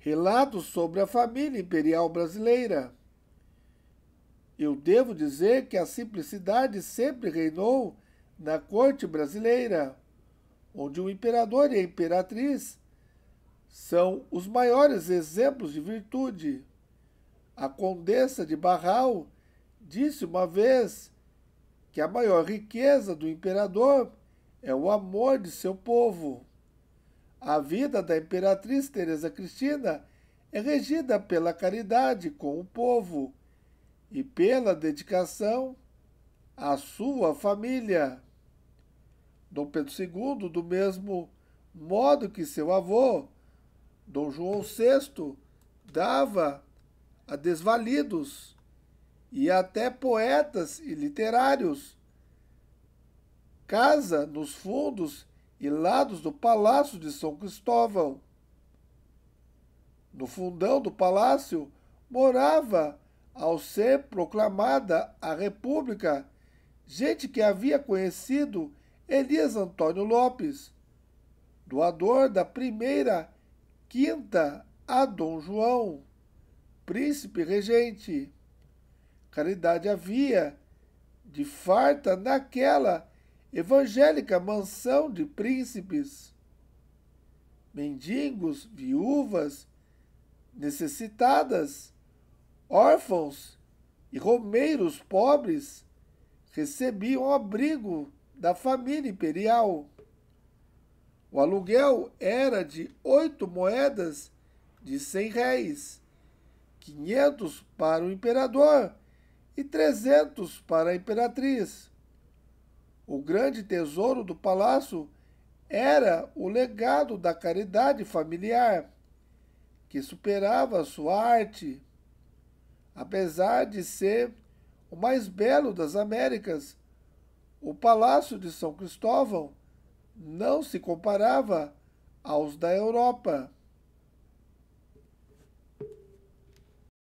Relatos sobre a família imperial brasileira. Eu devo dizer que a simplicidade sempre reinou na corte brasileira, onde o imperador e a imperatriz são os maiores exemplos de virtude. A condessa de Barral disse uma vez que a maior riqueza do imperador é o amor de seu povo. A vida da Imperatriz Teresa Cristina é regida pela caridade com o povo e pela dedicação à sua família. Dom Pedro II, do mesmo modo que seu avô, Dom João VI, dava a desvalidos e até poetas e literários casa nos fundos e lados do Palácio de São Cristóvão. No fundão do palácio morava, ao ser proclamada a República, gente que havia conhecido Elias Antônio Lopes, doador da primeira quinta a Dom João, príncipe regente. Caridade havia de farta naquela evangélica mansão de príncipes, mendigos, viúvas, necessitadas, órfãos e romeiros pobres recebiam abrigo da família imperial. O aluguel era de oito moedas de cem réis, quinhentos para o imperador e trezentos para a imperatriz. O grande tesouro do palácio era o legado da caridade familiar, que superava sua arte. Apesar de ser o mais belo das Américas, o Palácio de São Cristóvão não se comparava aos da Europa.